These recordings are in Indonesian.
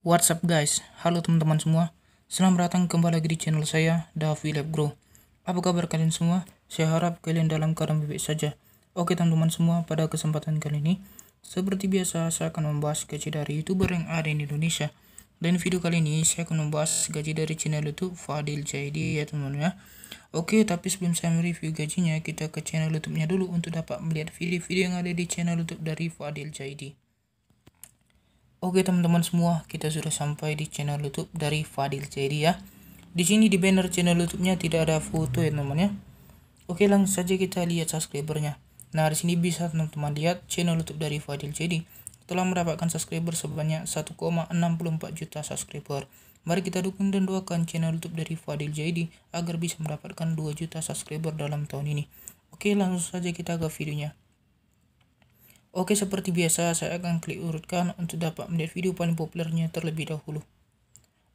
WhatsApp guys, halo teman-teman semua Selamat datang kembali lagi di channel saya, Davi Lab Grow Apa kabar kalian semua? Saya harap kalian dalam keadaan baik saja Oke teman-teman semua, pada kesempatan kali ini Seperti biasa, saya akan membahas gaji dari youtuber yang ada di Indonesia Dan video kali ini, saya akan membahas gaji dari channel youtube Fadil Jaidi ya teman-teman ya Oke, tapi sebelum saya mereview gajinya, kita ke channel youtube-nya dulu Untuk dapat melihat video-video yang ada di channel youtube dari Fadil Jaidi Oke teman-teman semua, kita sudah sampai di channel YouTube dari Fadil Jadi ya. Di sini di banner channel YouTube-nya tidak ada foto ya teman-teman ya. Oke langsung saja kita lihat subscribernya. Nah di sini bisa teman-teman lihat channel YouTube dari Fadil Jadi telah mendapatkan subscriber sebanyak 1,64 juta subscriber. Mari kita dukung dan doakan channel YouTube dari Fadil Jadi agar bisa mendapatkan 2 juta subscriber dalam tahun ini. Oke langsung saja kita ke videonya. Oke, seperti biasa, saya akan klik urutkan untuk dapat melihat video paling populernya terlebih dahulu.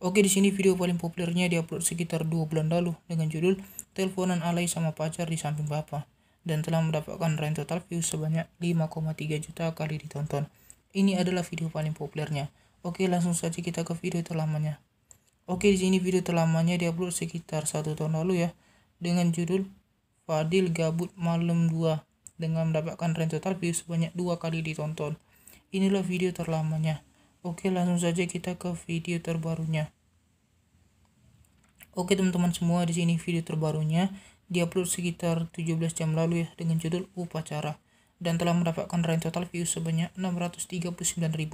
Oke, di sini video paling populernya diupload sekitar 2 bulan lalu dengan judul Teleponan Alay sama Pacar di Samping Bapak dan telah mendapatkan rent total views sebanyak 5,3 juta kali ditonton. Ini adalah video paling populernya. Oke, langsung saja kita ke video terlamanya. Oke, di sini video terlamanya diupload sekitar satu tahun lalu ya dengan judul Fadil Gabut Malam 2 dengan mendapatkan rent total view sebanyak dua kali ditonton. Inilah video terlamanya. Oke, langsung saja kita ke video terbarunya. Oke teman-teman semua, di sini video terbarunya diupload sekitar 17 jam lalu ya dengan judul Upacara dan telah mendapatkan range total view sebanyak 639.000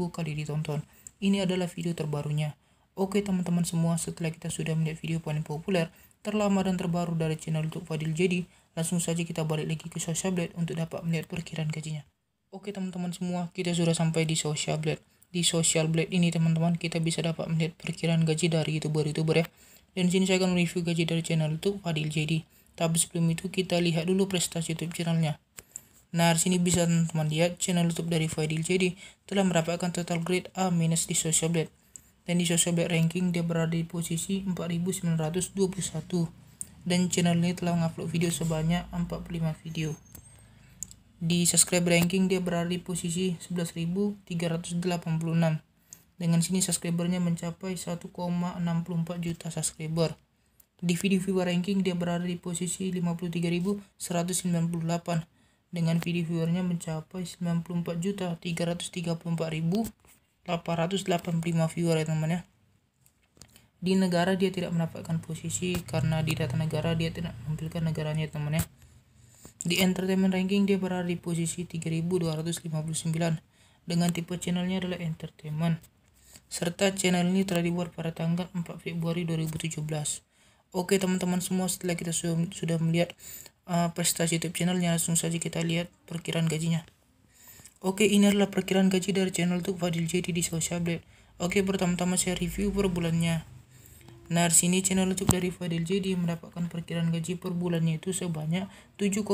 kali ditonton. Ini adalah video terbarunya. Oke teman-teman semua, setelah kita sudah melihat video paling populer, terlama dan terbaru dari channel YouTube Fadil. Jadi, langsung saja kita balik lagi ke Social Blade untuk dapat melihat perkiraan gajinya. Oke teman-teman semua, kita sudah sampai di Social Blade. Di Social Blade ini teman-teman kita bisa dapat melihat perkiraan gaji dari YouTuber-YouTuber ya. Dan sini saya akan review gaji dari channel YouTube Fadil Jadi. Tapi sebelum itu kita lihat dulu prestasi YouTube channelnya. Nah, di sini bisa teman-teman lihat channel YouTube dari Fadil Jadi telah mendapatkan total grade A- minus di Social Blade dan di social black ranking dia berada di posisi 4921 dan channel ini telah mengupload video sebanyak 45 video di subscribe ranking dia berada di posisi 11.386 dengan sini subscribernya mencapai 1,64 juta subscriber di video viewer ranking dia berada di posisi 53.198 dengan video viewernya mencapai juta 94.334.000 885 viewer ya teman ya di negara dia tidak mendapatkan posisi karena di data negara dia tidak menampilkan negaranya teman ya di entertainment ranking dia berada di posisi 3259 dengan tipe channelnya adalah entertainment serta channel ini telah dibuat pada tanggal 4 Februari 2017 oke teman-teman semua setelah kita sudah melihat uh, prestasi YouTube channelnya langsung saja kita lihat perkiraan gajinya Oke, ini adalah perkiraan gaji dari channel untuk Fadil Jadi di Social Blade. Oke, pertama-tama saya review per bulannya. Nah, di sini channel YouTube dari Fadil Jadi mendapatkan perkiraan gaji per bulannya itu sebanyak 7,7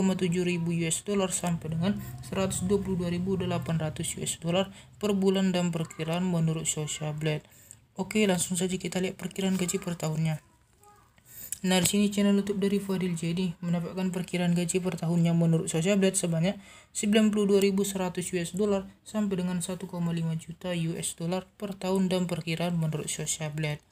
ribu US dollar sampai dengan 122.800 US dollar per bulan dan perkiraan menurut Social Blade. Oke, langsung saja kita lihat perkiraan gaji per tahunnya. Nah, di sini channel YouTube dari Fadil Jadi mendapatkan perkiraan gaji per tahunnya menurut Blade sebanyak 92.100 US dollar sampai dengan 1,5 juta US dollar per tahun dan perkiraan menurut Blade.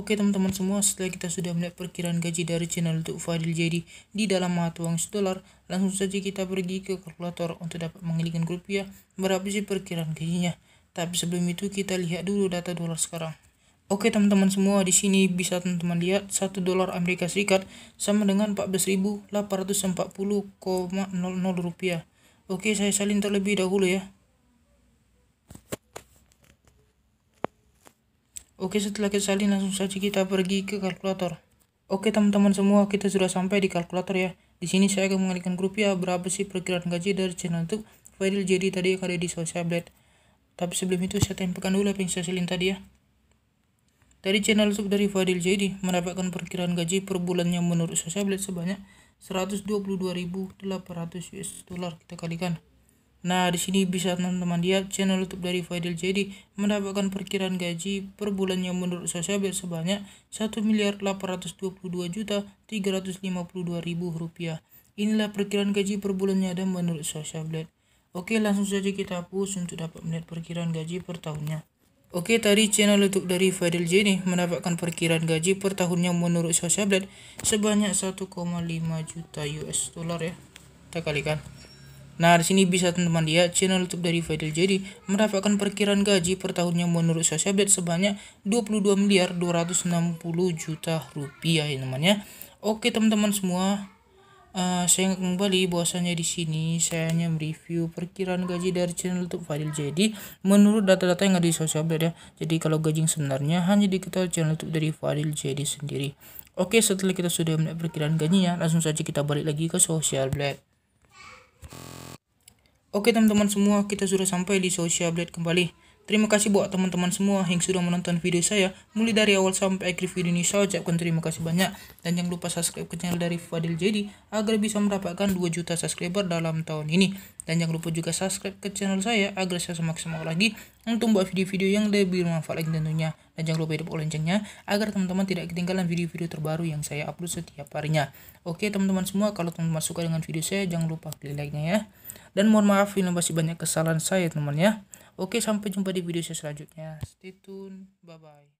Oke teman-teman semua, setelah kita sudah melihat perkiraan gaji dari channel YouTube Fadil Jadi di dalam mata uang dollar langsung saja kita pergi ke kalkulator untuk dapat mengelikan rupiah ya, berapa sih perkiraan gajinya. Tapi sebelum itu kita lihat dulu data dolar sekarang. Oke teman-teman semua, di sini bisa teman-teman lihat 1 dolar Amerika Serikat sama dengan 14.840,00 rupiah. Oke, saya salin terlebih dahulu ya. Oke, setelah kita salin langsung saja kita pergi ke kalkulator. Oke teman-teman semua, kita sudah sampai di kalkulator ya. Di sini saya akan mengalihkan rupiah ya, berapa sih perkiraan gaji dari channel itu. Fadil jadi tadi yang ada di sosial blade. Tapi sebelum itu saya tempelkan dulu apa yang saya salin tadi ya. Dari channel sub dari Fadil Jadi mendapatkan perkiraan gaji per bulannya menurut saya beli sebanyak 122.800 US dollar kita kalikan. Nah, di sini bisa teman-teman lihat channel YouTube dari Fadil Jadi mendapatkan perkiraan gaji per bulannya menurut menurut saya sebanyak 1 miliar 822 juta 352 ribu rupiah. Inilah perkiraan gaji per bulannya dan menurut saya Blade. Oke, langsung saja kita hapus untuk dapat melihat perkiraan gaji per tahunnya. Oke, tadi channel YouTube dari Fadil Jeni mendapatkan perkiraan gaji per tahunnya menurut Sosial Blade sebanyak 1,5 juta US dollar ya. Kita kalikan. Nah, di sini bisa teman-teman lihat channel YouTube dari Fadil Jadi mendapatkan perkiraan gaji per tahunnya menurut Sosial Blade sebanyak 22 miliar 260 juta rupiah ya teman ya. Oke teman-teman semua, Uh, saya kembali bahwasannya di sini saya hanya mereview perkiraan gaji dari channel YouTube Fadil. Jadi menurut data-data yang ada di sosial media, jadi kalau gaji sebenarnya hanya diketahui channel YouTube dari Fadil Jadi sendiri. Oke, setelah kita sudah melihat perkiraan gajinya, langsung saja kita balik lagi ke sosial blade. Oke teman-teman semua, kita sudah sampai di sosial blade kembali. Terima kasih buat teman-teman semua yang sudah menonton video saya. Mulai dari awal sampai akhir video ini saya ucapkan terima kasih banyak. Dan jangan lupa subscribe ke channel dari Fadil Jadi agar bisa mendapatkan 2 juta subscriber dalam tahun ini. Dan jangan lupa juga subscribe ke channel saya agar saya semaksimal lagi untuk membuat video-video yang lebih bermanfaat lagi tentunya. Dan jangan lupa hidup loncengnya agar teman-teman tidak ketinggalan video-video terbaru yang saya upload setiap harinya. Oke teman-teman semua kalau teman-teman suka dengan video saya jangan lupa klik like-nya ya. Dan mohon maaf ini masih banyak kesalahan saya teman-teman ya. Oke, sampai jumpa di video saya selanjutnya. Stay tune. Bye bye.